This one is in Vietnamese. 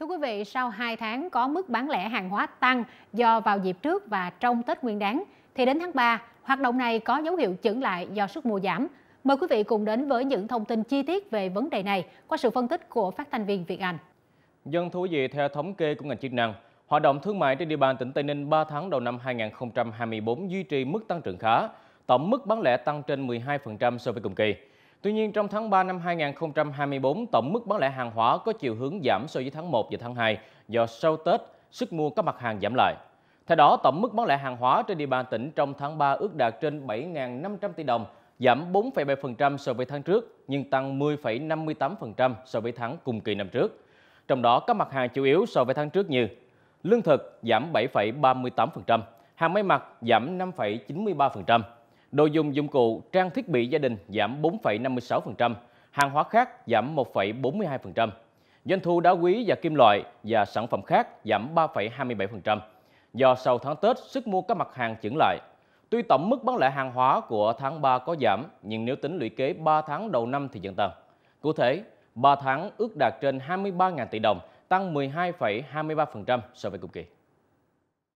Thưa quý vị, sau 2 tháng có mức bán lẻ hàng hóa tăng do vào dịp trước và trong Tết Nguyên đáng, thì đến tháng 3, hoạt động này có dấu hiệu chững lại do sức mua giảm. Mời quý vị cùng đến với những thông tin chi tiết về vấn đề này qua sự phân tích của phát thanh viên Việt Anh. Dân thú vị theo thống kê của ngành chức năng, hoạt động thương mại trên địa bàn tỉnh Tây Ninh 3 tháng đầu năm 2024 duy trì mức tăng trưởng khá, tổng mức bán lẻ tăng trên 12% so với cùng kỳ. Tuy nhiên, trong tháng 3 năm 2024, tổng mức bán lẻ hàng hóa có chiều hướng giảm so với tháng 1 và tháng 2 do sau Tết, sức mua các mặt hàng giảm lại. Theo đó, tổng mức bán lẻ hàng hóa trên địa bàn tỉnh trong tháng 3 ước đạt trên 7.500 tỷ đồng, giảm 4,7% so với tháng trước nhưng tăng 10,58% so với tháng cùng kỳ năm trước. Trong đó, các mặt hàng chủ yếu so với tháng trước như lương thực giảm 7,38%, hàng may mặc giảm 5,93%, Đồ dùng dụng cụ, trang thiết bị gia đình giảm 4,56%, hàng hóa khác giảm 1,42%. Doanh thu đá quý và kim loại và sản phẩm khác giảm 3,27%. Do sau tháng Tết, sức mua các mặt hàng chững lại. Tuy tổng mức bán lẻ hàng hóa của tháng 3 có giảm, nhưng nếu tính lũy kế 3 tháng đầu năm thì vẫn tăng. Cụ thể, 3 tháng ước đạt trên 23.000 tỷ đồng, tăng 12,23% so với cùng kỳ.